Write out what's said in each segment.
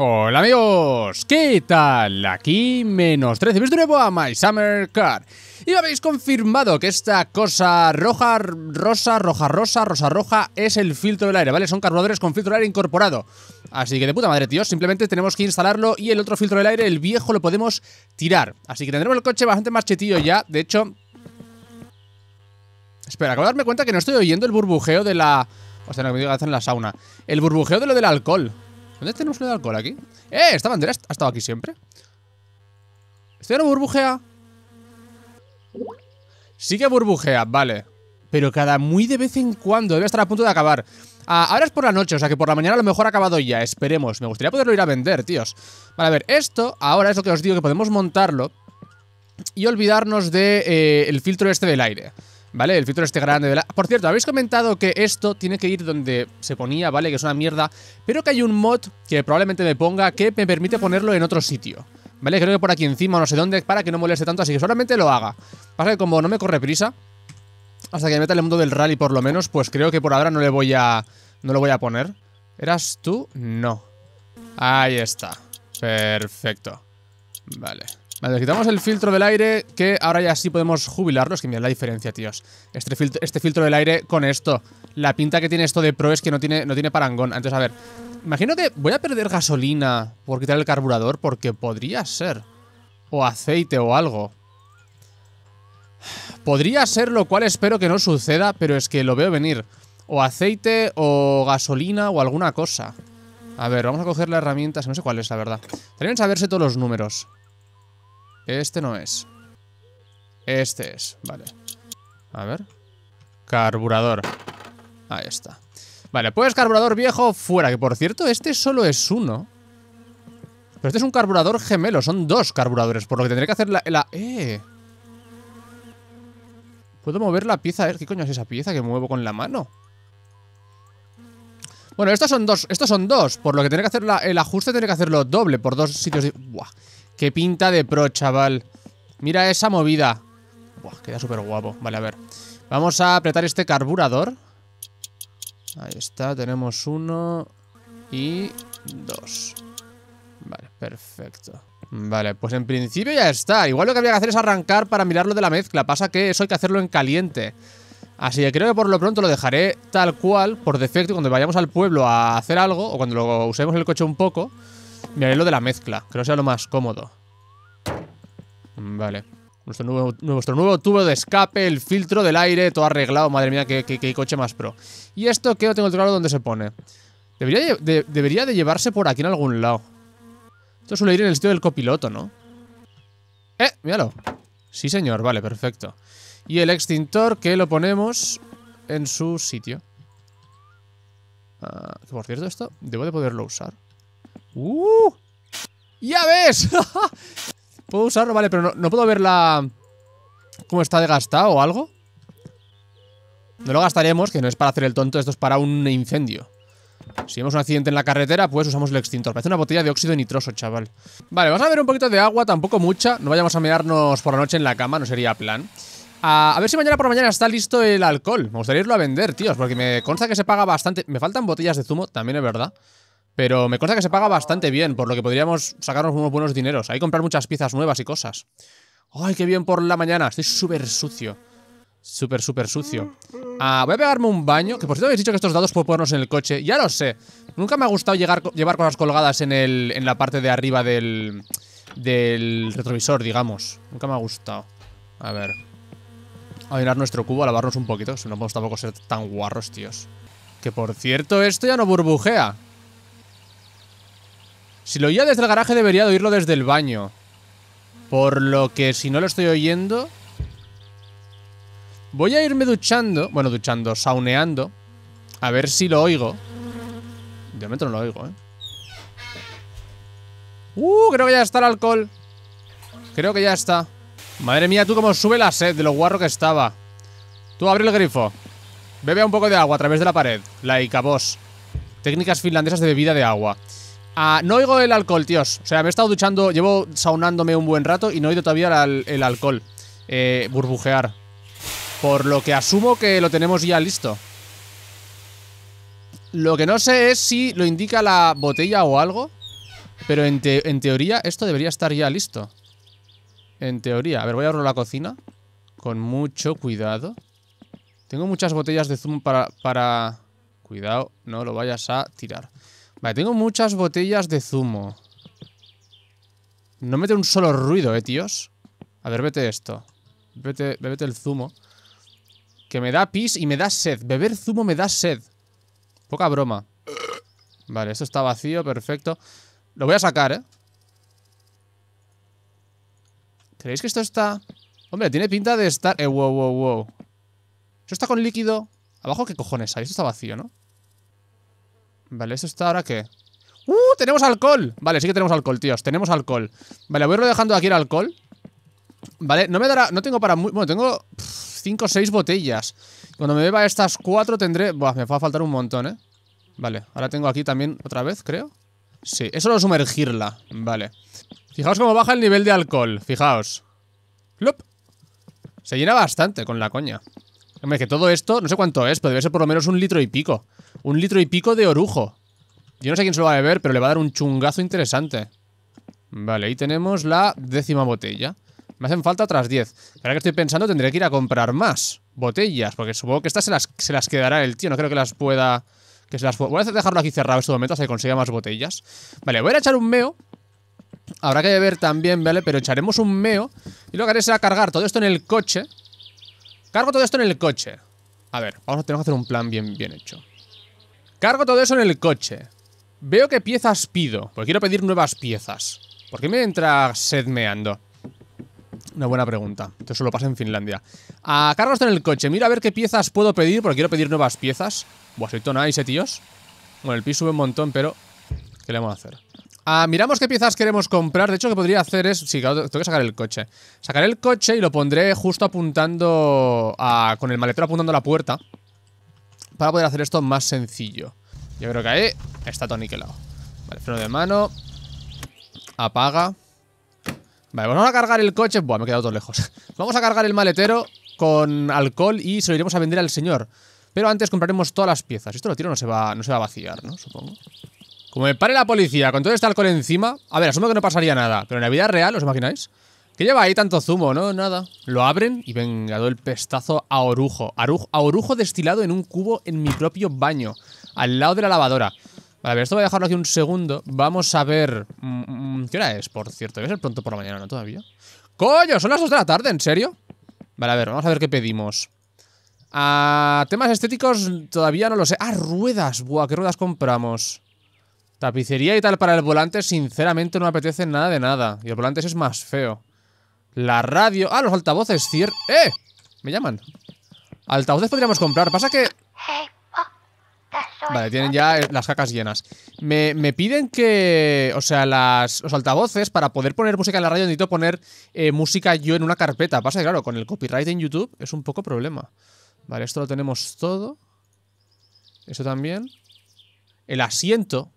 Hola amigos, ¿qué tal? Aquí menos 13, de nuevo a My Summer Car. Y habéis confirmado que esta cosa roja, rosa, roja, rosa, rosa, roja es el filtro del aire, ¿vale? Son carburadores con filtro del aire incorporado. Así que de puta madre, tío. simplemente tenemos que instalarlo y el otro filtro del aire, el viejo, lo podemos tirar. Así que tendremos el coche bastante más chetillo ya, de hecho... Espera, acabo de darme cuenta que no estoy oyendo el burbujeo de la... O sea, no, que en la sauna. El burbujeo de lo del alcohol. ¿Dónde tenemos una de alcohol aquí? ¡Eh! ¿Esta bandera ha estado aquí siempre? ¿Este no burbujea? Sí que burbujea, vale. Pero cada muy de vez en cuando debe estar a punto de acabar. Ah, ahora es por la noche, o sea que por la mañana a lo mejor ha acabado ya. Esperemos. Me gustaría poderlo ir a vender, tíos. Vale, a ver, esto ahora es lo que os digo, que podemos montarlo y olvidarnos del de, eh, el filtro este del aire. ¿Vale? El filtro este grande de la... Por cierto, habéis comentado que esto tiene que ir donde se ponía, ¿vale? Que es una mierda. Pero que hay un mod que probablemente me ponga que me permite ponerlo en otro sitio. ¿Vale? Creo que por aquí encima, no sé dónde, para que no moleste tanto. Así que solamente lo haga. Pasa que como no me corre prisa, hasta que me meta el mundo del rally por lo menos, pues creo que por ahora no le voy a... No lo voy a poner. ¿Eras tú? No. Ahí está. Perfecto. Vale. Vale, quitamos el filtro del aire, que ahora ya sí podemos jubilarlos. Que mira la diferencia, tíos. Este filtro, este filtro del aire con esto. La pinta que tiene esto de pro es que no tiene, no tiene parangón. Entonces, a ver. Imagino que voy a perder gasolina por quitar el carburador, porque podría ser. O aceite o algo. Podría ser, lo cual espero que no suceda, pero es que lo veo venir. O aceite o gasolina o alguna cosa. A ver, vamos a coger la herramienta, no sé cuál es, la verdad. que saberse todos los números. Este no es. Este es, vale. A ver. Carburador. Ahí está. Vale, pues carburador viejo fuera, que por cierto, este solo es uno. Pero este es un carburador gemelo, son dos carburadores, por lo que tendré que hacer la... ¡Eh! Puedo mover la pieza, ¿Qué coño es esa pieza que muevo con la mano? Bueno, estos son dos, estos son dos, por lo que tendré que hacer el ajuste, tendré que hacerlo doble por dos sitios... De... ¡Buah! Qué pinta de pro, chaval. Mira esa movida. Buah, queda súper guapo. Vale, a ver. Vamos a apretar este carburador. Ahí está, tenemos uno y dos. Vale, perfecto. Vale, pues en principio ya está. Igual lo que había que hacer es arrancar para mirarlo de la mezcla. Pasa que eso hay que hacerlo en caliente. Así que creo que por lo pronto lo dejaré tal cual, por defecto, cuando vayamos al pueblo a hacer algo, o cuando lo usemos el coche un poco, Miraré lo de la mezcla, creo que sea lo más cómodo. Vale. Nuestro nuevo, tubo de escape, el filtro del aire, todo arreglado. Madre mía, qué, coche más pro. Y esto que no tengo claro donde se pone. Debería de, llevarse por aquí en algún lado. Esto suele ir en el sitio del copiloto, ¿no? ¡Eh! Míralo. Sí, señor. Vale, perfecto. Y el extintor que lo ponemos en su sitio. Ah, por cierto, esto debo de poderlo usar. ¡Uh! ¡Ya ves! puedo usarlo, vale, pero no, puedo verla la... ¿Cómo está desgastado o algo? No lo gastaremos, que no es para hacer el tonto, esto es para un incendio. Si vemos un accidente en la carretera, pues usamos el extintor. Parece una botella de óxido nitroso, chaval. Vale, vamos a ver un poquito de agua, tampoco mucha. No vayamos a mirarnos por la noche en la cama, no sería plan. A, ver si mañana por mañana está listo el alcohol. Me gustaría irlo a vender, tíos, porque me consta que se paga bastante. Me faltan botellas de zumo, también es verdad. Pero me consta que se paga bastante bien, por lo que podríamos sacarnos unos buenos dineros. que comprar muchas piezas nuevas y cosas. ¡Ay, qué bien por la mañana! Estoy súper sucio. Súper, súper sucio. Ah, voy a pegarme un baño. Que por cierto habéis dicho que estos dados puedo ponernos en el coche. Ya lo sé. Nunca me ha gustado llegar, llevar cosas colgadas en, el, en la parte de arriba del, del retrovisor, digamos. Nunca me ha gustado. A ver. A llenar nuestro cubo, a lavarnos un poquito. Si no podemos tampoco ser tan guarros, tíos. Que por cierto, esto ya no burbujea. Si lo oía desde el garaje debería oírlo desde el baño. Por lo que si no lo estoy oyendo... Voy a irme duchando. Bueno, duchando, sauneando. A ver si lo oigo. De momento no lo oigo, ¿eh? Uh, creo que ya está el alcohol. Creo que ya está. Madre mía, tú como sube la sed de lo guarro que estaba. Tú abre el grifo. Bebe un poco de agua a través de la pared. laica Técnicas finlandesas de bebida de agua. Ah, no oigo el alcohol, tíos. O sea, me he estado duchando, llevo saunándome un buen rato y no he oído todavía el, alcohol eh, burbujear. Por lo que asumo que lo tenemos ya listo. Lo que no sé es si lo indica la botella o algo. Pero en, teoría esto debería estar ya listo. En teoría. A ver, voy a abrir la cocina. Con mucho cuidado. Tengo muchas botellas de zumo para... Cuidado, no lo vayas a tirar. Vale, tengo muchas botellas de zumo. No mete un solo ruido, eh, tíos. A ver, vete esto. Vete el zumo. Que me da pis y me da sed. Beber zumo me da sed. Poca broma. Vale, esto está vacío, perfecto. Lo voy a sacar, ¿eh? ¿Creéis que esto está...? Hombre, tiene pinta de estar... Eh, wow, wow, wow. esto está con líquido? ¿Abajo qué cojones hay? Esto está vacío, ¿no? Vale, ¿esto está ahora qué? ¡Uh! ¡Tenemos alcohol! Vale, sí que tenemos alcohol, tíos. Tenemos alcohol. Vale, voy a irlo dejando aquí el alcohol. Vale, no me dará... No tengo para... Muy, bueno, tengo 5 o 6 botellas. Cuando me beba estas 4 tendré... Buah, me va a faltar un montón, ¿eh? Vale, ahora tengo aquí también otra vez, creo. Sí, eso lo sumergirla. Vale. Fijaos cómo baja el nivel de alcohol. Fijaos. ¡Lup! Se llena bastante con la coña. Hombre, que todo esto, no sé cuánto es, pero debe ser por lo menos un litro y pico. Un litro y pico de orujo. Yo no sé quién se lo va a beber, pero le va a dar un chungazo interesante. Vale, ahí tenemos la décima botella. Me hacen falta otras 10. Ahora que estoy pensando, tendré que ir a comprar más botellas, porque supongo que estas se las, se las quedará el tío. No creo que las pueda... Que se las pueda... Voy a dejarlo aquí cerrado en este momento hasta que consiga más botellas. Vale, voy a echar un meo. Habrá que beber también, ¿vale? Pero echaremos un meo. Y lo que haré será cargar todo esto en el coche. Cargo todo esto en el coche. A ver, vamos a que hacer un plan bien, bien hecho. Cargo todo eso en el coche. Veo qué piezas pido, porque quiero pedir nuevas piezas. ¿Por qué me entra sedmeando? Una buena pregunta. Esto solo pasa en Finlandia. A ah, cargo esto en el coche. Mira a ver qué piezas puedo pedir, porque quiero pedir nuevas piezas. Buah, soy eh, tíos? Bueno, el piso sube un montón, pero... ¿Qué le vamos a hacer? Ah, miramos qué piezas queremos comprar. De hecho, lo que podría hacer es. Sí, tengo que sacar el coche. Sacaré el coche y lo pondré justo apuntando. A, con el maletero apuntando a la puerta. Para poder hacer esto más sencillo. Yo creo que ahí está todo aniquilado. Vale, freno de mano. Apaga. Vale, vamos a cargar el coche. Buah, me he quedado todo lejos. vamos a cargar el maletero con alcohol y se lo iremos a vender al señor. Pero antes compraremos todas las piezas. Esto lo tiro no se va, no se va a vaciar, ¿no? Supongo. Como me pare la policía con todo este alcohol encima. A ver, asumo que no pasaría nada. Pero en la vida real, ¿os imagináis? ¿Qué lleva ahí tanto zumo? No, nada. Lo abren y venga, doy el pestazo a orujo. a orujo destilado en un cubo en mi propio baño. Al lado de la lavadora. Vale, a ver, esto voy a dejarlo aquí un segundo. Vamos a ver. Mm, mm, ¿Qué hora es, por cierto? Debe ser pronto por la mañana, ¿no? Todavía. ¡Coño! Son las 2 de la tarde, ¿en serio? Vale, a ver, vamos a ver qué pedimos. A ah, temas estéticos todavía no lo sé. Ah, ruedas. Buah, ¿qué ruedas compramos? Tapicería y tal para el volante, sinceramente no me apetece nada de nada. Y el volante es más feo. La radio... Ah, los altavoces, ¡Cier... ¡Eh! Me llaman. Altavoces podríamos comprar. Pasa que... Vale, tienen ya eh, las cacas llenas. Me, piden que... O sea, las, los altavoces, para poder poner música en la radio, necesito poner eh, música yo en una carpeta. Pasa que, claro, con el copyright en YouTube es un poco problema. Vale, esto lo tenemos todo. Eso también. El asiento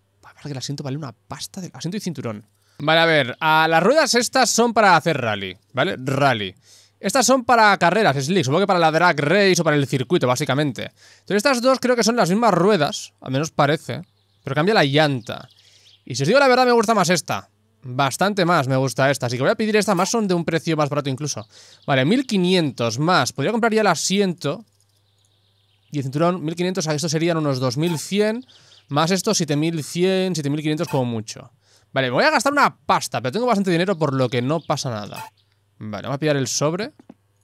que el asiento vale una pasta del asiento y cinturón. Vale, a ver, a las ruedas estas son para hacer rally, ¿vale? Rally. Estas son para carreras, slick, supongo que para la drag race o para el circuito, básicamente. Entonces estas dos creo que son las mismas ruedas, al menos parece, pero cambia la llanta. Y si os digo la verdad, me gusta más esta. Bastante más me gusta esta, así que voy a pedir esta, más son de un precio más barato incluso. Vale, 1500 más. Podría comprar ya el asiento. Y el cinturón, 1500, a esto serían unos 2100. Más esto, 7100, 7500 como mucho. Vale, me voy a gastar una pasta, pero tengo bastante dinero por lo que no pasa nada. Vale, vamos a pillar el sobre.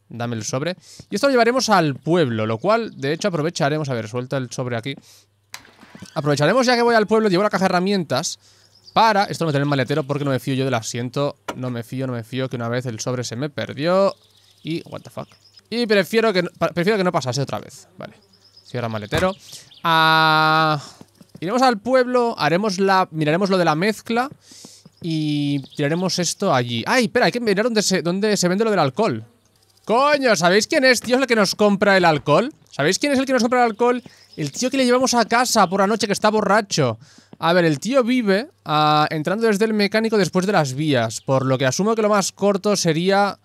Dame el sobre. Y esto lo llevaremos al pueblo, lo cual, de hecho, aprovecharemos. A ver, suelta el sobre aquí. Aprovecharemos ya que voy al pueblo, llevo la caja de herramientas para... Esto lo meteré en maletero porque no me fío yo del asiento. No me fío, no me fío que una vez el sobre se me perdió. Y... What the fuck. Y prefiero que, prefiero que no pasase otra vez. Vale. Cierra maletero. Ah, Iremos al pueblo, haremos la, miraremos lo de la mezcla y tiraremos esto allí. ¡Ay, espera! Hay que mirar dónde se, vende lo del alcohol. ¡Coño! ¿Sabéis quién es, tío, el que nos compra el alcohol? ¿Sabéis quién es el que nos compra el alcohol? El tío que le llevamos a casa por la noche que está borracho. A ver, el tío vive ah, entrando desde el mecánico después de las vías, por lo que asumo que lo más corto sería...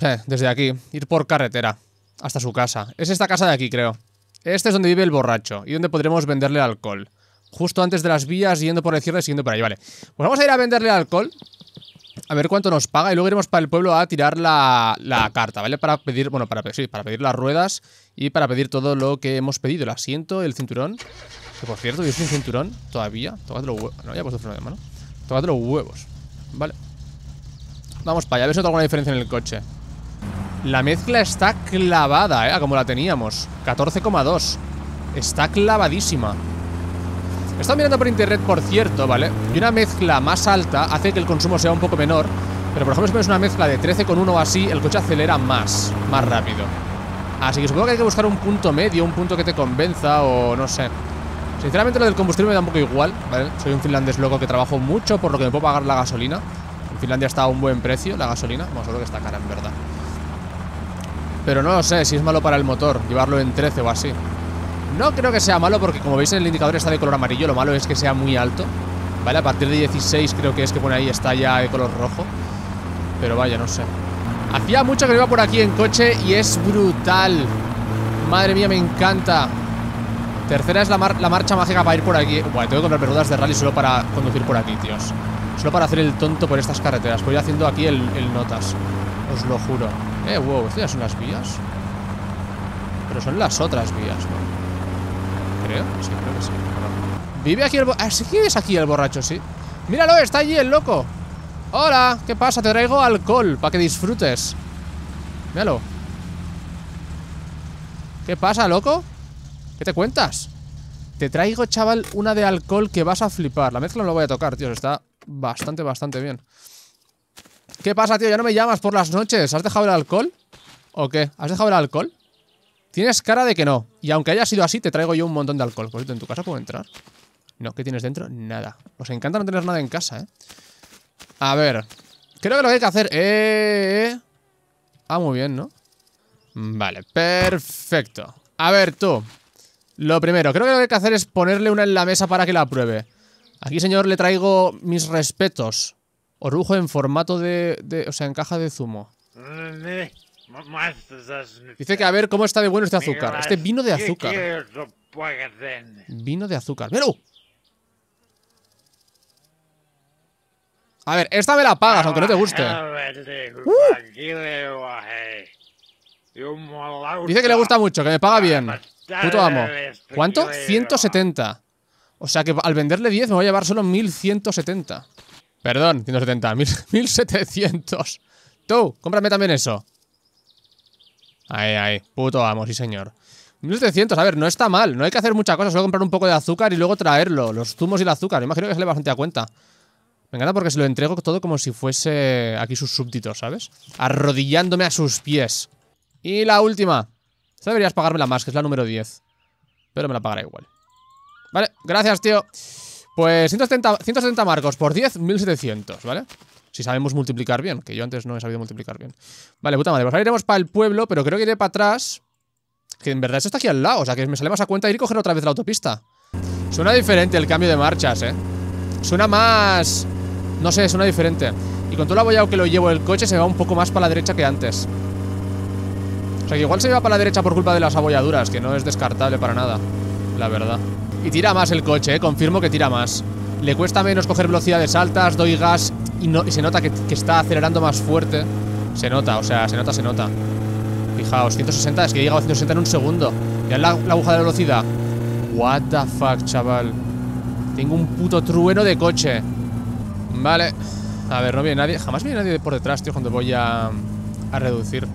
Eh, desde aquí, ir por carretera hasta su casa. Es esta casa de aquí, creo. Este es donde vive el borracho y donde podremos venderle alcohol. Justo antes de las vías, yendo por el cierre y siguiendo por ahí, vale. Pues vamos a ir a venderle alcohol. A ver cuánto nos paga y luego iremos para el pueblo a tirar la, la carta, ¿vale? Para pedir, bueno, para, sí, para pedir las ruedas y para pedir todo lo que hemos pedido. El asiento, el cinturón. Que por cierto, yo soy un cinturón todavía. Tócate los huevos. No, ya he puesto freno de mano. Tócate los huevos. Vale. Vamos para allá, a ver si alguna diferencia en el coche. La mezcla está clavada, ¿eh? Como la teníamos. 14,2. Está clavadísima. estado mirando por internet, por cierto, ¿vale? Y una mezcla más alta hace que el consumo sea un poco menor. Pero por ejemplo, si pones una mezcla de 13,1 o así, el coche acelera más, más rápido. Así que supongo que hay que buscar un punto medio, un punto que te convenza o no sé. Sinceramente lo del combustible me da un poco igual, ¿vale? Soy un finlandés loco que trabajo mucho, por lo que me puedo pagar la gasolina. En Finlandia está a un buen precio la gasolina. Vamos, solo que está cara, en verdad. Pero no lo sé si es malo para el motor Llevarlo en 13 o así No creo que sea malo porque como veis en el indicador está de color amarillo Lo malo es que sea muy alto Vale, a partir de 16 creo que es que pone ahí Está ya de color rojo Pero vaya, no sé Hacía mucho que iba por aquí en coche y es brutal Madre mía, me encanta Tercera es la, marcha mágica para ir por aquí Bueno, tengo que comprar perdudas de rally solo para conducir por aquí, tíos Solo para hacer el tonto por estas carreteras Voy haciendo aquí el notas Os lo juro eh, wow, ¿estas ya son las vías? Pero son las otras vías, ¿no? Creo, sí, creo que sí Vive aquí el borracho ¿sí es aquí el borracho, sí Míralo, está allí el loco Hola, ¿qué pasa? Te traigo alcohol Para que disfrutes Míralo ¿Qué pasa, loco? ¿Qué te cuentas? Te traigo, chaval, una de alcohol que vas a flipar La mezcla no la voy a tocar, tío Está bastante, bastante bien ¿Qué pasa, tío? Ya no me llamas por las noches. ¿Has dejado el alcohol? ¿O qué? ¿Has dejado el alcohol? Tienes cara de que no. Y aunque haya sido así, te traigo yo un montón de alcohol. Por pues cierto, ¿en tu casa puedo entrar? No, ¿qué tienes dentro? Nada. Os encanta no tener nada en casa, ¿eh? A ver. Creo que lo que hay que hacer... Eh, eh, eh... Ah, muy bien, ¿no? Vale, perfecto. A ver, tú. Lo primero, creo que lo que hay que hacer es ponerle una en la mesa para que la pruebe. Aquí, señor, le traigo mis respetos. O Orujo en formato de, O sea, en caja de zumo. Dice que a ver cómo está de bueno este azúcar. Este vino de azúcar. Vino de azúcar. ¡Velo! A ver, esta me la pagas, ah, aunque no te guste. Uh. Dice que le gusta mucho, que me paga bien. Ah, Puto amo. Este ¿Cuánto? 170. O sea que al venderle 10 me voy a llevar solo 1170. Perdón, 170, 1700. Tú, cómprame también eso. Ahí, ahí, puto amo, sí señor. 1700, a ver, no está mal. No hay que hacer mucha cosa, solo comprar un poco de azúcar y luego traerlo. Los zumos y el azúcar, me imagino que sale bastante a cuenta. Me encanta porque se lo entrego todo como si fuese aquí sus súbditos, ¿sabes? Arrodillándome a sus pies. Y la última. Esta deberías pagármela más, que es la número 10. Pero me la pagará igual. Vale, gracias, tío. Pues 170, marcos por 10, 1700, ¿vale? Si sabemos multiplicar bien, que yo antes no he sabido multiplicar bien. Vale, puta madre, pues ahora iremos para el pueblo, pero creo que iré para atrás. Que en verdad esto está aquí al lado, o sea que me sale más a cuenta ir y coger otra vez la autopista. Suena diferente el cambio de marchas, ¿eh? Suena más... No sé, suena diferente. Y con todo el abollado que lo llevo el coche se va un poco más para la derecha que antes. O sea que igual se va para la derecha por culpa de las abolladuras, que no es descartable para nada la verdad. Y tira más el coche, ¿eh? confirmo que tira más. Le cuesta menos coger velocidades altas, doy gas y, se nota que, está acelerando más fuerte. Se nota, o sea, se nota, se nota. Fijaos, 160, es que he llegado a 160 en un segundo. Ya la, la aguja de velocidad. What the fuck, chaval. Tengo un puto trueno de coche. Vale. A ver, no viene nadie. Jamás viene nadie por detrás, tío, cuando voy a, a reducir.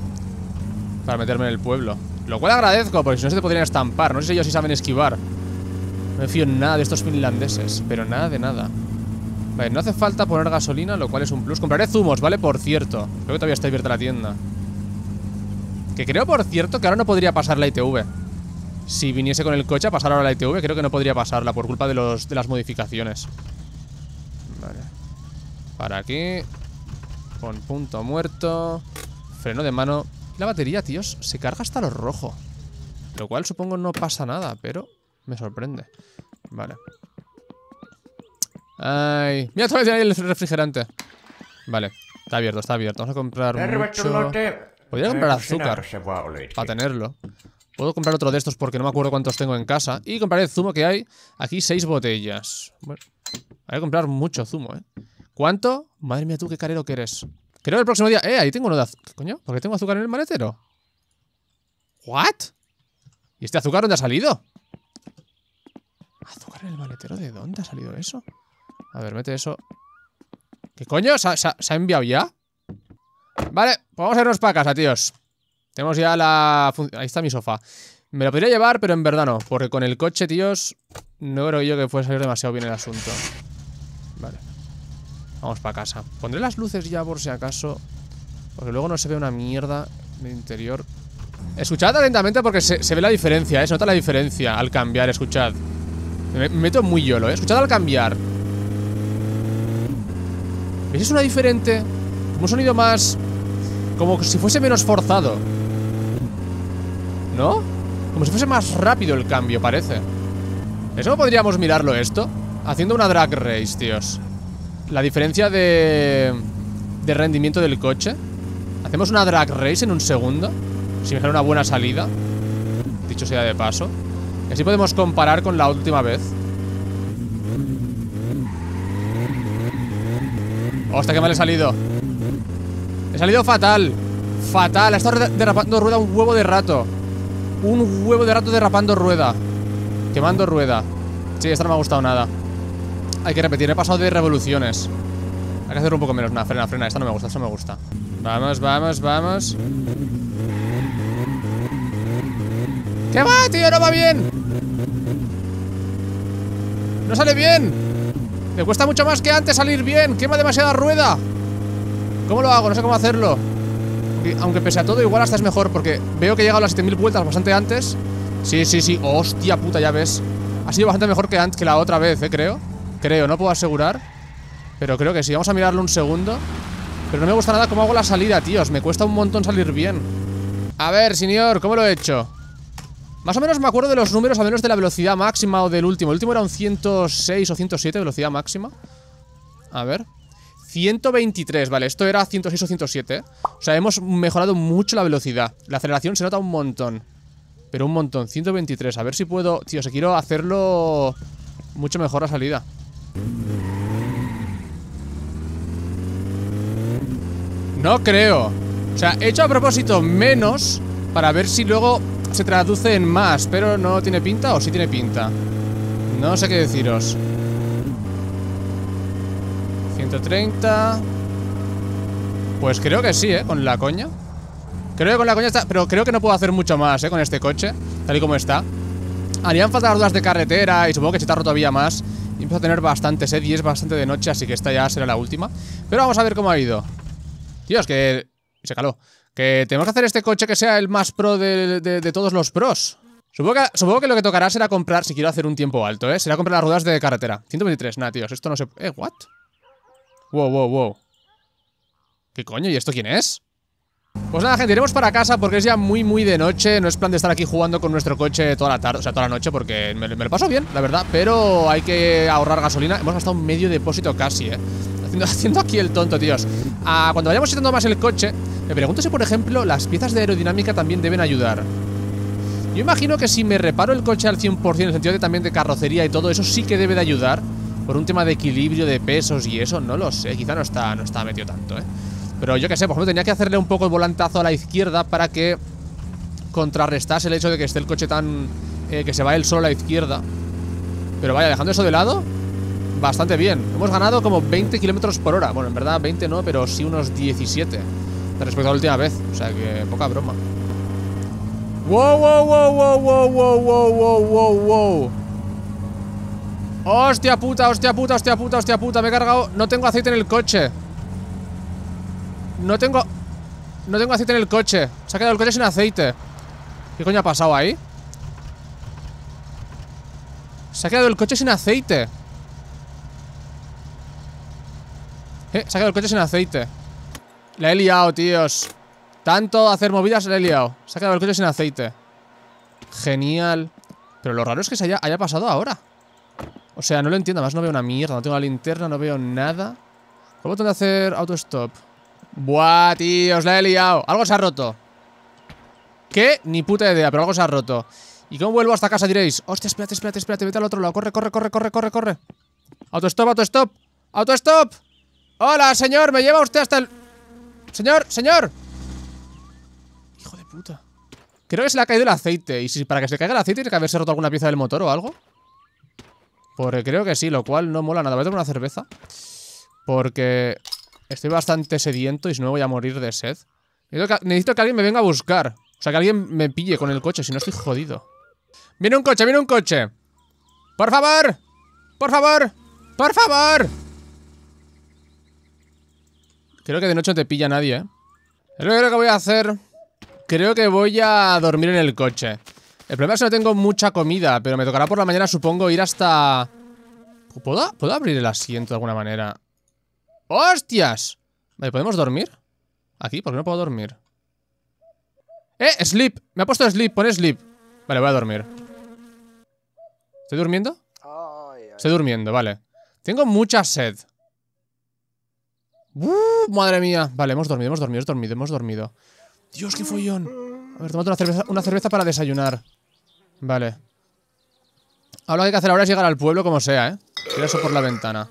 Para meterme en el pueblo. Lo cual agradezco, porque si no se te podrían estampar. No sé si ellos saben esquivar. No me fío en nada de estos finlandeses, pero nada de nada. Vale, no hace falta poner gasolina, lo cual es un plus. Compraré zumos, ¿vale? Por cierto. Creo que todavía está abierta la tienda. Que creo, por cierto, que ahora no podría pasar la ITV. Si viniese con el coche a pasar ahora la ITV, creo que no podría pasarla por culpa de, los, de las modificaciones. Vale. Para aquí. Con punto muerto. Freno de mano. La batería, tíos, se carga hasta lo rojo. Lo cual supongo no pasa nada, pero me sorprende. Vale. Ay. Mira, todavía tiene ahí el refrigerante. Vale. Está abierto, está abierto. Vamos a comprar Podría comprar azúcar para tenerlo. Puedo comprar otro de estos porque no me acuerdo cuántos tengo en casa. Y compraré el zumo que hay. Aquí seis botellas. hay que comprar mucho zumo, ¿eh? ¿Cuánto? Madre mía, tú qué carero que eres. Creo que el próximo día... Eh, ahí tengo uno de azúcar. coño? ¿Por qué tengo azúcar en el maletero? ¿What? ¿Y este azúcar dónde ha salido? ¿Azúcar en el maletero? ¿De dónde ha salido eso? A ver, mete eso. ¿Qué coño? ¿Se ha, enviado ya? Vale, pues vamos a irnos para casa, tíos. Tenemos ya la... Ahí está mi sofá. Me lo podría llevar, pero en verdad no. Porque con el coche, tíos, no creo yo que pueda salir demasiado bien el asunto. Vamos para casa. Pondré las luces ya por si acaso. Porque luego no se ve una mierda de interior. Escuchad atentamente porque se, ve la diferencia, ¿eh? Se nota la diferencia al cambiar, escuchad. Me, meto muy yolo, ¿eh? Escuchad al cambiar. ¿Veis? Es una diferente. Un sonido más... Como si fuese menos forzado. ¿No? Como si fuese más rápido el cambio, parece. ¿Eso podríamos mirarlo esto? Haciendo una drag race, tíos. La diferencia de, de rendimiento del coche. Hacemos una drag race en un segundo. Si me una buena salida. Dicho sea de paso. Y así podemos comparar con la última vez. Hostia, qué mal he salido. He salido fatal. Fatal. Ha estado derrapando rueda un huevo de rato. Un huevo de rato derrapando rueda. Quemando rueda. Sí, esto no me ha gustado nada. Hay que repetir, he pasado de revoluciones. Hay que hacer un poco menos. Nada, frena, frena. Esta no me gusta, esta no me gusta. Vamos, vamos, vamos. ¿Qué va, tío? No va bien. No sale bien. Me cuesta mucho más que antes salir bien. Quema demasiada rueda. ¿Cómo lo hago? No sé cómo hacerlo. Aunque pese a todo, igual hasta es mejor porque veo que he llegado a las 7000 vueltas bastante antes. Sí, sí, sí. Hostia puta, ya ves. Ha sido bastante mejor que, antes, que la otra vez, eh, creo. Creo, no puedo asegurar Pero creo que sí, vamos a mirarlo un segundo Pero no me gusta nada cómo hago la salida, tíos Me cuesta un montón salir bien A ver, señor, ¿cómo lo he hecho? Más o menos me acuerdo de los números, al menos de la velocidad máxima o del último. El último era un 106 o 107 velocidad máxima. A ver. 123, vale, esto era 106 o 107. O sea, hemos mejorado mucho la velocidad. La aceleración se nota un montón. Pero un montón, 123. A ver si puedo... Tío, si quiero hacerlo mucho mejor la salida. No creo. O sea, he hecho a propósito menos para ver si luego se traduce en más, pero no tiene pinta o sí tiene pinta. No sé qué deciros. 130. Pues creo que sí, ¿eh? Con la coña. Creo que con la coña está... Pero creo que no puedo hacer mucho más, ¿eh? Con este coche, tal y como está. Harían falta las de carretera y supongo que se está roto todavía más. Y empiezo a tener bastante sed y es bastante de noche, así que esta ya será la última. Pero vamos a ver cómo ha ido. Tíos, que... Se caló. Que tenemos que hacer este coche que sea el más pro de, todos los pros. Supongo que, lo que tocará será comprar, si quiero hacer un tiempo alto, ¿eh? Será comprar las ruedas de carretera. 123, nada, tíos, esto no se... ¿Eh? ¿What? Wow, wow, wow. ¿Qué coño? ¿Y esto quién es? Pues nada, gente, iremos para casa porque es ya muy, muy de noche. No es plan de estar aquí jugando con nuestro coche toda la tarde, o sea, toda la noche, porque me, lo paso bien, la verdad. Pero hay que ahorrar gasolina. Hemos gastado un medio depósito casi, ¿eh? Haciendo, aquí el tonto, tíos. cuando vayamos echando más el coche, me pregunto si, por ejemplo, las piezas de aerodinámica también deben ayudar. Yo imagino que si me reparo el coche al 100%, en el sentido de también de carrocería y todo, eso sí que debe de ayudar. Por un tema de equilibrio, de pesos y eso, no lo sé. Quizá no está, no está metido tanto, ¿eh? Pero yo qué sé, por pues ejemplo, tenía que hacerle un poco el volantazo a la izquierda para que contrarrestase el hecho de que esté el coche tan... Eh, que se va él solo a la izquierda. Pero vaya, dejando eso de lado, bastante bien. Hemos ganado como 20 kilómetros por hora. Bueno, en verdad 20 no, pero sí unos 17 respecto a la última vez. O sea que poca broma. ¡Wow, wow, wow, wow, wow, wow, wow, wow, wow, hostia puta, hostia puta, hostia puta, hostia puta! Me he cargado... No tengo aceite en el coche. No tengo... No tengo aceite en el coche. Se ha quedado el coche sin aceite. ¿Qué coño ha pasado ahí? Se ha quedado el coche sin aceite. Eh, se ha quedado el coche sin aceite. La he liado, tíos. Tanto hacer movidas la he liado. Se ha quedado el coche sin aceite. Genial. Pero lo raro es que se haya, haya pasado ahora. O sea, no lo entiendo. Además, no veo una mierda. No tengo la linterna, no veo nada. ¿Cómo tengo que hacer autostop? Buah, os la he liado. Algo se ha roto. ¿Qué? Ni puta idea, pero algo se ha roto. ¿Y cómo vuelvo hasta casa? Diréis. Hostia, espérate, espérate, espérate. Vete al otro lado. Corre, corre, corre, corre, corre, corre. Autostop, autostop. Autostop. Hola, señor. Me lleva usted hasta el... Señor, señor. Hijo de puta. Creo que se le ha caído el aceite. Y si para que se caiga el aceite tiene que haberse roto alguna pieza del motor o algo. Porque creo que sí, lo cual no mola nada. Voy a tomar una cerveza. Porque... Estoy bastante sediento y si no voy a morir de sed. Necesito que, alguien me venga a buscar. O sea, que alguien me pille con el coche, si no estoy jodido. ¡Viene un coche, viene un coche! ¡Por favor! ¡Por favor! ¡Por favor! Creo que de noche no te pilla nadie, ¿eh? lo que creo que voy a hacer. Creo que voy a dormir en el coche. El problema es que no tengo mucha comida, pero me tocará por la mañana, supongo, ir hasta... ¿Puedo, ¿Puedo abrir el asiento de alguna manera? ¡Hostias! Vale, ¿podemos dormir? ¿Aquí? ¿Por qué no puedo dormir? ¡Eh! ¡Sleep! Me ha puesto sleep, pone sleep Vale, voy a dormir ¿Estoy durmiendo? Estoy durmiendo, vale Tengo mucha sed ¡Uh! ¡Madre mía! Vale, hemos dormido, hemos dormido, hemos dormido, Dios, qué follón A ver, tomate una cerveza, una cerveza para desayunar Vale Ahora lo que hay que hacer ahora es llegar al pueblo como sea, ¿eh? Tira eso por la ventana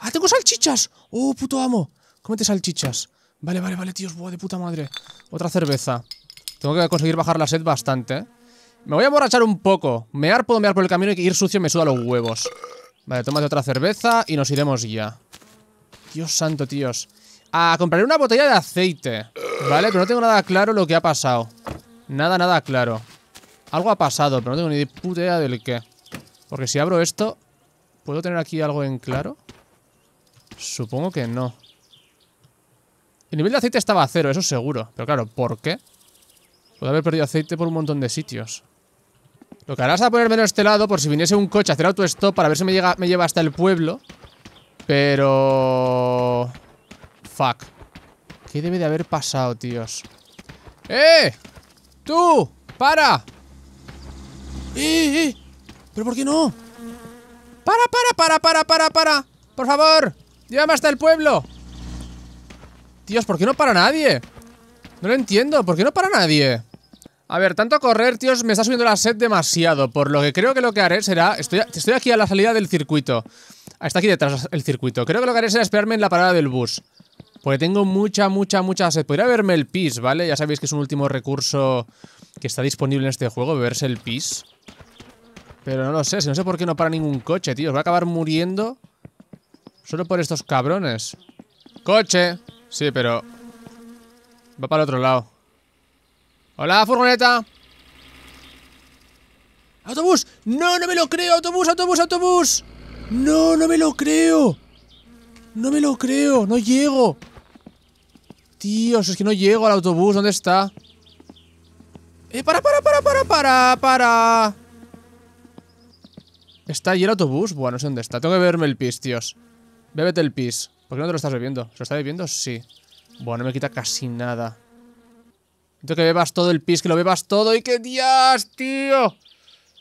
¡Ah, tengo salchichas! ¡Oh, puto amo! Cómete salchichas. Vale, vale, vale, tíos. Buah, de puta madre. Otra cerveza. Tengo que conseguir bajar la sed bastante, ¿eh? Me voy a emborrachar un poco. Mear puedo mear por el camino y ir sucio me suda los huevos. Vale, tómate otra cerveza y nos iremos ya. Dios santo, tíos. A ah, comprar una botella de aceite. Vale, pero no tengo nada claro lo que ha pasado. Nada, nada claro. Algo ha pasado, pero no tengo ni puta idea del qué. Porque si abro esto... ¿Puedo tener aquí algo en claro? Supongo que no. El nivel de aceite estaba a cero, eso seguro. Pero claro, ¿por qué? Puede haber perdido aceite por un montón de sitios. Lo que harás es a en este lado por si viniese un coche a hacer autostop para ver si me, llega, me lleva hasta el pueblo. Pero... Fuck. ¿Qué debe de haber pasado, tíos? ¡Eh! ¡Tú! ¡Para! ¡Eh, eh! ¿Pero por qué no? ¡Para, para, para, para, para, para! ¡Por favor! Llévame hasta el pueblo Tíos, ¿por qué no para nadie? No lo entiendo, ¿por qué no para nadie? A ver, tanto correr, tíos, me está subiendo la sed demasiado Por lo que creo que lo que haré será Estoy, aquí a la salida del circuito ah, Está aquí detrás el circuito Creo que lo que haré será esperarme en la parada del bus porque tengo mucha, mucha, mucha sed. Podría verme el pis, ¿vale? Ya sabéis que es un último recurso que está disponible en este juego, beberse el pis. Pero no lo sé, si no sé por qué no para ningún coche, tíos Voy va a acabar muriendo Solo por estos cabrones. ¡Coche! Sí, pero... Va para el otro lado. ¡Hola, furgoneta! ¡Autobús! ¡No, no me lo creo! ¡Autobús, autobús, autobús! ¡No, no me lo creo! ¡No me lo creo! ¡No llego! Dios, es que no llego al autobús. ¿Dónde está? ¡Eh, para, para, para, para, para, para! ¿Está allí el autobús? Bueno, no sé dónde está. Tengo que verme el pis, tíos. Bébete el pis. ¿Por qué no te lo estás bebiendo? ¿Se lo está bebiendo? Sí. Bueno, no me quita casi nada. Quiero que bebas todo el pis, que lo bebas todo y qué días, tío.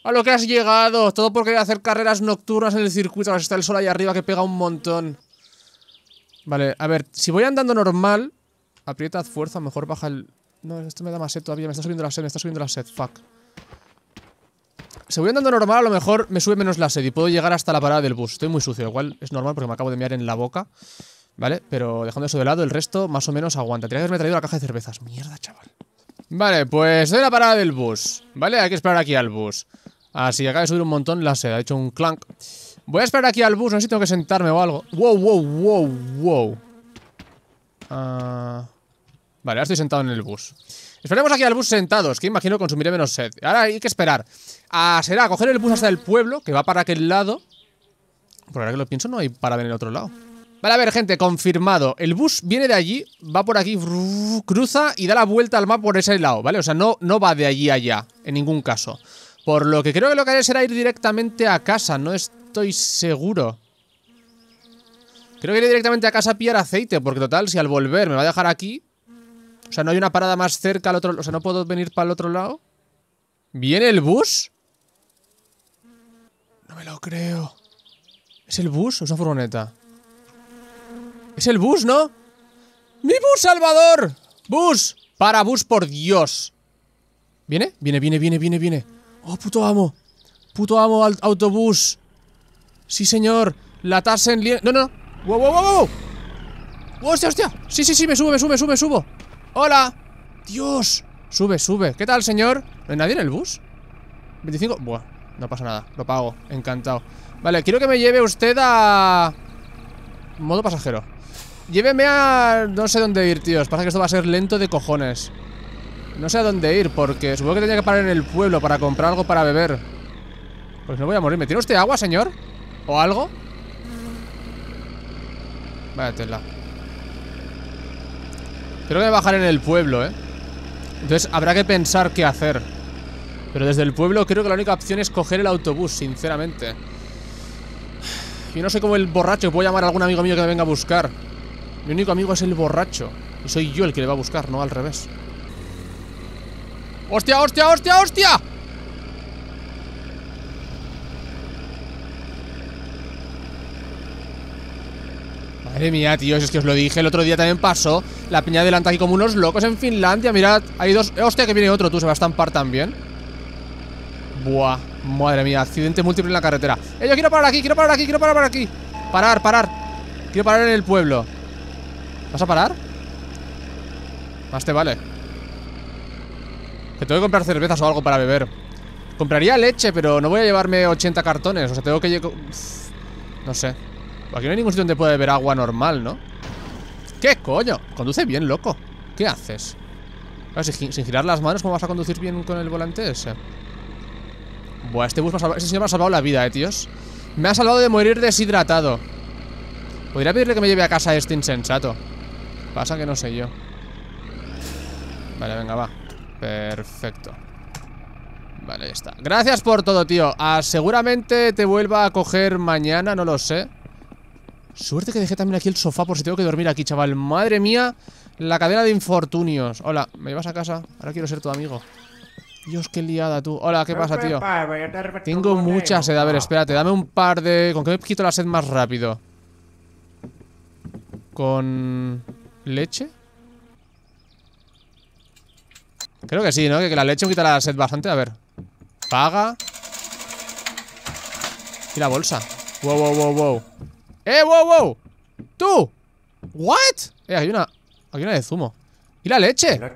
A lo que has llegado. Todo por querer hacer carreras nocturnas en el circuito. Ahora está el sol ahí arriba que pega un montón. Vale, a ver. Si voy andando normal, aprieta, fuerza, mejor baja el... No, esto me da más sed todavía. Me está subiendo la sed, me está subiendo la sed. Fuck voy andando normal, a lo mejor me sube menos la sed y puedo llegar hasta la parada del bus. Estoy muy sucio, igual es normal porque me acabo de mirar en la boca. ¿Vale? Pero dejando eso de lado, el resto más o menos aguanta. Tenía que haberme traído la caja de cervezas. Mierda, chaval. Vale, pues doy la parada del bus. ¿Vale? Hay que esperar aquí al bus. Así, ah, acaba de subir un montón la sed. Ha hecho un clank. Voy a esperar aquí al bus, no sé si tengo que sentarme o algo. Wow, wow, wow, wow. Ah, vale, ahora estoy sentado en el bus. Esperemos aquí al bus sentados, que imagino consumiré menos sed. Ahora hay que esperar. Ah, será coger el bus hasta el pueblo, que va para aquel lado. Por ahora que lo pienso, no hay para ver en el otro lado. Vale, a ver, gente, confirmado. El bus viene de allí, va por aquí, cruza y da la vuelta al mapa por ese lado, ¿vale? O sea, no, no va de allí allá, en ningún caso. Por lo que creo que lo que haré será ir directamente a casa, no estoy seguro. Creo que iré directamente a casa a pillar aceite, porque total, si al volver me va a dejar aquí, o sea, no hay una parada más cerca al otro... O sea, no puedo venir para el otro lado. ¿Viene el bus? No me lo creo. ¿Es el bus o es una furgoneta? Es el bus, ¿no? ¡Mi bus, Salvador! ¡Bus! ¡Para bus, por Dios! ¿Viene? Viene, viene, viene, viene, viene. ¡Oh, puto amo! ¡Puto amo al autobús! ¡Sí, señor! ¡La tasa en ¡No, no! ¡Wow, ¡Wow, wow! wow! ¡Hostia, hostia! Sí, sí, sí, me subo, me subo, me subo, me subo. ¡Hola! ¡Dios! Sube, sube. ¿Qué tal, señor? ¿No hay nadie en el bus? 25. Buah, no pasa nada. Lo pago. Encantado. Vale, quiero que me lleve usted a... Modo pasajero. Lléveme a... No sé dónde ir, tíos. Pasa que esto va a ser lento de cojones. No sé a dónde ir, porque supongo que tenía que parar en el pueblo para comprar algo para beber. Pues no voy a morir. ¿Me tiene usted agua, señor? ¿O algo? Mm. Vaya tela. Creo que bajar en el pueblo, ¿eh? Entonces habrá que pensar qué hacer. Pero desde el pueblo creo que la única opción es coger el autobús, sinceramente. Yo no sé cómo el borracho. voy a llamar a algún amigo mío que me venga a buscar. Mi único amigo es el borracho. Y soy yo el que le va a buscar, no al revés. ¡Hostia, hostia, hostia, hostia! Madre mía, tío, es que os lo dije, el otro día también pasó. La piña adelanta aquí como unos locos en Finlandia. Mirad, hay dos. ¡Hostia, que viene otro! Tú se va a estampar también. Buah, madre mía, accidente múltiple en la carretera. ¡Eh, yo quiero parar aquí, quiero parar aquí, quiero parar aquí! Parar, parar. Quiero parar en el pueblo. ¿Vas a parar? Más te vale. Que tengo que comprar cervezas o algo para beber. Compraría leche, pero no voy a llevarme 80 cartones. O sea, tengo que. no sé. Aquí no hay ningún sitio donde pueda ver agua normal, ¿no? ¿Qué coño? Conduce bien, loco ¿Qué haces? sin, girar las manos, ¿cómo vas a conducir bien con el volante ese? Buah, este bus me ha salvado, este me ha salvado la vida, eh, tíos Me ha salvado de morir deshidratado Podría pedirle que me lleve a casa este insensato Pasa que no sé yo Vale, venga, va Perfecto Vale, ya está Gracias por todo, tío ah, Seguramente te vuelva a coger mañana, no lo sé Suerte que dejé también aquí el sofá por si tengo que dormir aquí, chaval Madre mía, la cadena de infortunios Hola, ¿me llevas a casa? Ahora quiero ser tu amigo Dios, qué liada tú Hola, ¿qué pasa, tío? Tengo mucha sed, a ver, espérate Dame un par de... ¿Con qué me quito la sed más rápido? ¿Con... leche? Creo que sí, ¿no? Que, la leche me quita la sed bastante A ver Paga Y la bolsa Wow, wow, wow, wow ¡Eh, wow, wow! ¡Tú! ¿What? Eh, hay una... Hay una de zumo. ¿Y la leche? Tío,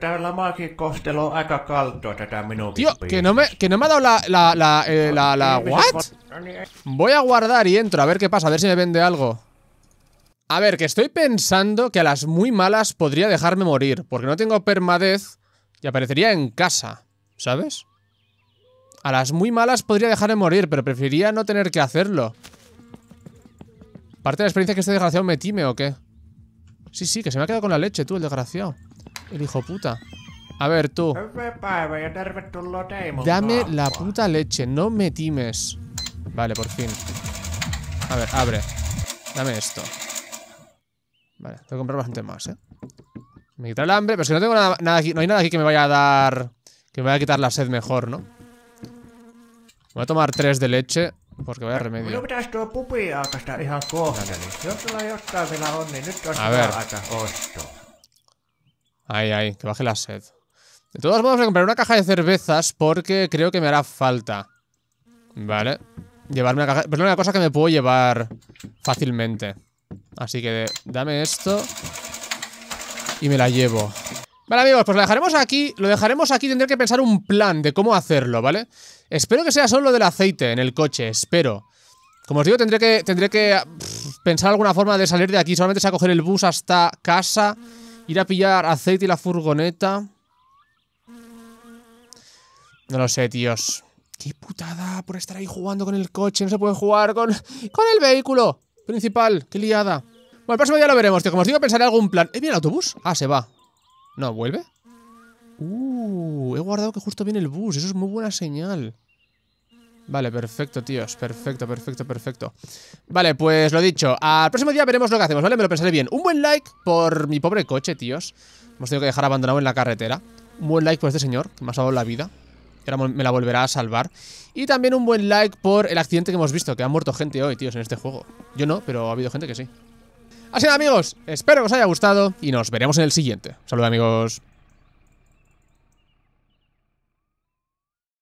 que no, me, que no me ha dado la... la... la, eh, la... ¿What? Voy a guardar y entro a ver qué pasa, a ver si me vende algo. A ver, que estoy pensando que a las muy malas podría dejarme morir, porque no tengo permadez y aparecería en casa, ¿sabes? A las muy malas podría dejarme morir, pero preferiría no tener que hacerlo. Parte de la experiencia que este desgraciado me time, ¿o qué? Sí, sí, que se me ha quedado con la leche, tú, el desgraciado. El hijo puta. A ver, tú. Dame la puta leche, no me times. Vale, por fin. A ver, abre. Dame esto. Vale, tengo que comprar bastante más, ¿eh? Me quita el hambre, pero es que no tengo nada, nada, aquí. No hay nada aquí que me vaya a dar... Que me vaya a quitar la sed mejor, ¿no? Voy a tomar tres de leche. Porque vaya remedio. A ver. Ay, ay, que baje la sed. De todos modos, voy a comprar una caja de cervezas porque creo que me hará falta. Vale. Llevarme una caja... Pero es una cosa que me puedo llevar fácilmente. Así que dame esto y me la llevo. Vale, amigos, pues lo dejaremos aquí. Lo dejaremos aquí. Tendré que pensar un plan de cómo hacerlo, ¿vale? Espero que sea solo del aceite en el coche. Espero. Como os digo, tendré que, tendré que pensar alguna forma de salir de aquí. Solamente sea coger el bus hasta casa. Ir a pillar aceite y la furgoneta. No lo sé, tíos. Qué putada por estar ahí jugando con el coche. No se puede jugar con, con el vehículo principal. Qué liada. Bueno, el próximo día lo veremos, tío. Como os digo, pensaré algún plan. ¿Eh, bien el autobús? Ah, se va. No, ¿vuelve? Uh, he guardado que justo viene el bus. Eso es muy buena señal. Vale, perfecto, tíos. Perfecto, perfecto, perfecto. Vale, pues lo dicho. Al próximo día veremos lo que hacemos, ¿vale? Me lo pensaré bien. Un buen like por mi pobre coche, tíos. Hemos tenido que dejar abandonado en la carretera. Un buen like por este señor, que me ha salvado la vida. Que ahora me la volverá a salvar. Y también un buen like por el accidente que hemos visto, que ha muerto gente hoy, tíos, en este juego. Yo no, pero ha habido gente que sí. Así nada amigos, espero que os haya gustado y nos veremos en el siguiente. Saludos amigos.